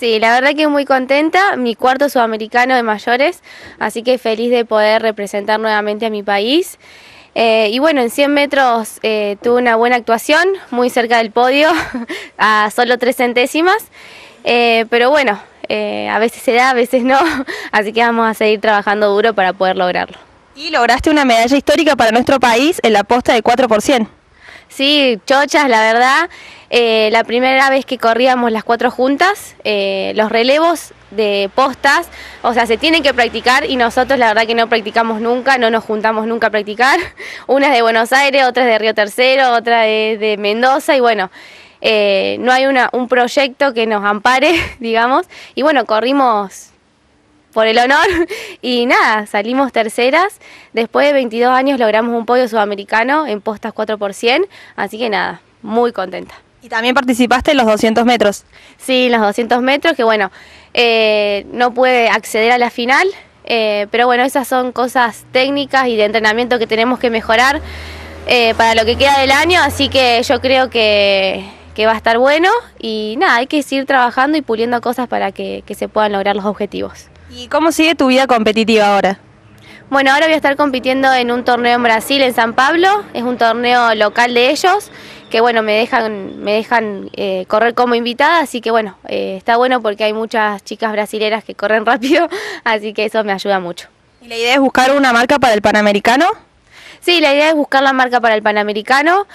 Sí, la verdad que muy contenta, mi cuarto sudamericano de mayores, así que feliz de poder representar nuevamente a mi país. Eh, y bueno, en 100 metros eh, tuve una buena actuación, muy cerca del podio, a solo tres centésimas, eh, pero bueno, eh, a veces se da, a veces no, así que vamos a seguir trabajando duro para poder lograrlo. Y lograste una medalla histórica para nuestro país en la posta de 4%. Sí, chochas, la verdad. Eh, la primera vez que corríamos las cuatro juntas, eh, los relevos de postas, o sea, se tienen que practicar y nosotros la verdad que no practicamos nunca, no nos juntamos nunca a practicar. Una es de Buenos Aires, otra es de Río Tercero, otra es de Mendoza y bueno, eh, no hay una, un proyecto que nos ampare, digamos. Y bueno, corrimos por el honor. Y nada, salimos terceras. Después de 22 años logramos un podio sudamericano en postas 4%. Así que nada, muy contenta. Y también participaste en los 200 metros. Sí, los 200 metros, que bueno, eh, no pude acceder a la final. Eh, pero bueno, esas son cosas técnicas y de entrenamiento que tenemos que mejorar eh, para lo que queda del año. Así que yo creo que, va a estar bueno y nada, hay que seguir trabajando y puliendo cosas para que se puedan lograr los objetivos. ¿Y cómo sigue tu vida competitiva ahora? Bueno, ahora voy a estar compitiendo en un torneo en Brasil, en San Pablo. Es un torneo local de ellos, que bueno, me dejan, me dejan eh, correr como invitada, así que bueno, eh, está bueno porque hay muchas chicas brasileras que corren rápido, así que eso me ayuda mucho. ¿Y la idea es buscar una marca para el Panamericano? Sí, la idea es buscar la marca para el Panamericano.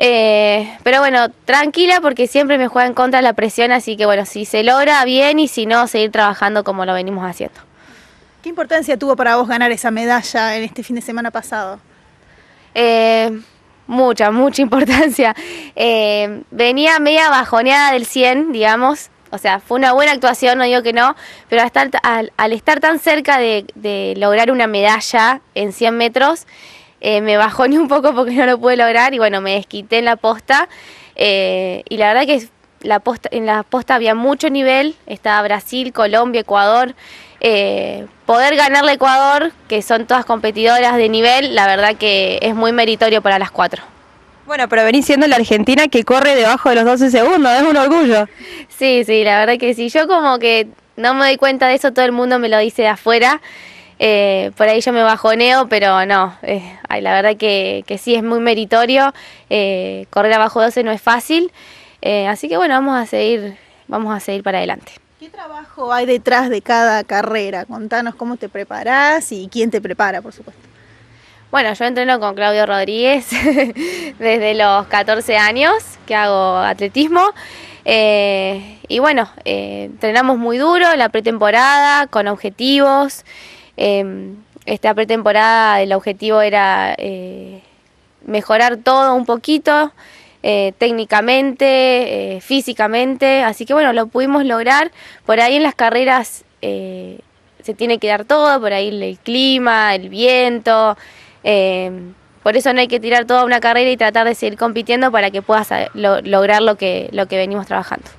Eh, pero bueno, tranquila porque siempre me juega en contra la presión, así que bueno, si se logra bien y si no, seguir trabajando como lo venimos haciendo. ¿Qué importancia tuvo para vos ganar esa medalla en este fin de semana pasado? Eh, mucha, mucha importancia. Eh, venía media bajoneada del 100, digamos. O sea, fue una buena actuación, no digo que no, pero al estar, al, estar tan cerca de, de, lograr una medalla en 100 metros, eh, me ni un poco porque no lo pude lograr y bueno, me desquité en la posta eh, y la verdad que la posta, en la posta había mucho nivel, estaba Brasil, Colombia, Ecuador. Eh, poder ganarle a Ecuador, que son todas competidoras de nivel, la verdad que es muy meritorio para las cuatro. Bueno, pero venís siendo la Argentina que corre debajo de los 12 segundos, es un orgullo. Sí, sí, la verdad que sí. Yo como que no me doy cuenta de eso, todo el mundo me lo dice de afuera. Eh, por ahí yo me bajoneo, pero no, eh, la verdad que, sí es muy meritorio. Eh, correr abajo 12 no es fácil. así que bueno, vamos a seguir, vamos a seguir para adelante. ¿Qué trabajo hay detrás de cada carrera? Contanos cómo te preparás y quién te prepara, por supuesto. Bueno, yo entreno con Claudio Rodríguez desde los 14 años que hago atletismo. y bueno, entrenamos muy duro la pretemporada, con objetivos. Eh, esta pretemporada el objetivo era eh, mejorar todo un poquito, eh, técnicamente, eh, físicamente, así que bueno, lo pudimos lograr. Por ahí en las carreras se tiene que dar todo, por ahí el clima, el viento. Em, por eso no hay que tirar toda una carrera y tratar de seguir compitiendo para que puedas lograr lo que, lo que venimos trabajando.